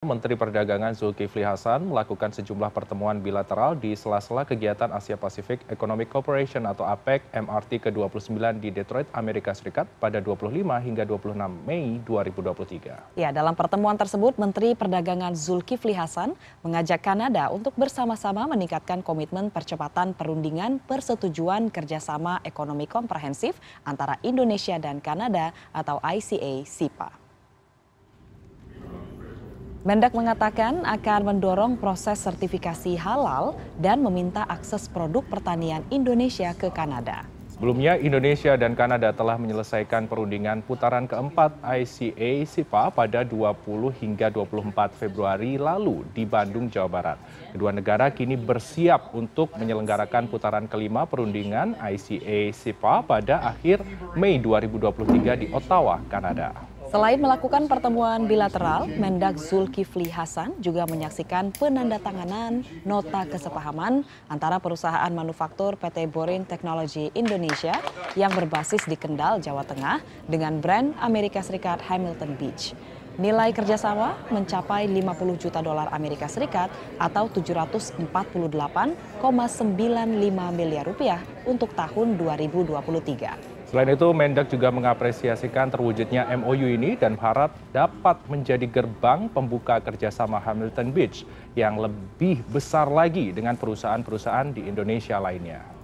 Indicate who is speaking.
Speaker 1: Menteri Perdagangan Zulkifli Hasan melakukan sejumlah pertemuan bilateral di sela-sela kegiatan Asia Pacific Economic Cooperation atau APEC MRT ke-29 di Detroit, Amerika Serikat pada 25 hingga 26 Mei 2023.
Speaker 2: Ya, dalam pertemuan tersebut Menteri Perdagangan Zulkifli Hasan mengajak Kanada untuk bersama-sama meningkatkan komitmen percepatan perundingan persetujuan kerjasama ekonomi komprehensif antara Indonesia dan Kanada atau ICA-SIPA. Mendak mengatakan akan mendorong proses sertifikasi halal dan meminta akses produk pertanian Indonesia ke Kanada.
Speaker 1: Sebelumnya, Indonesia dan Kanada telah menyelesaikan perundingan putaran keempat ICA SIPA pada 20 hingga 24 Februari lalu di Bandung, Jawa Barat. Kedua negara kini bersiap untuk menyelenggarakan putaran kelima perundingan ICA SIPA pada akhir Mei 2023 di Ottawa, Kanada.
Speaker 2: Selain melakukan pertemuan bilateral, Mendak Zulkifli Hasan juga menyaksikan penandatanganan nota kesepahaman antara perusahaan manufaktur PT Borin Technology Indonesia yang berbasis di Kendal, Jawa Tengah dengan brand Amerika Serikat Hamilton Beach. Nilai kerjasama mencapai 50 juta dolar Amerika Serikat atau 748,95 miliar rupiah untuk tahun 2023.
Speaker 1: Selain itu, Mendak juga mengapresiasikan terwujudnya MOU ini dan harap dapat menjadi gerbang pembuka kerjasama Hamilton Beach yang lebih besar lagi dengan perusahaan-perusahaan di Indonesia lainnya.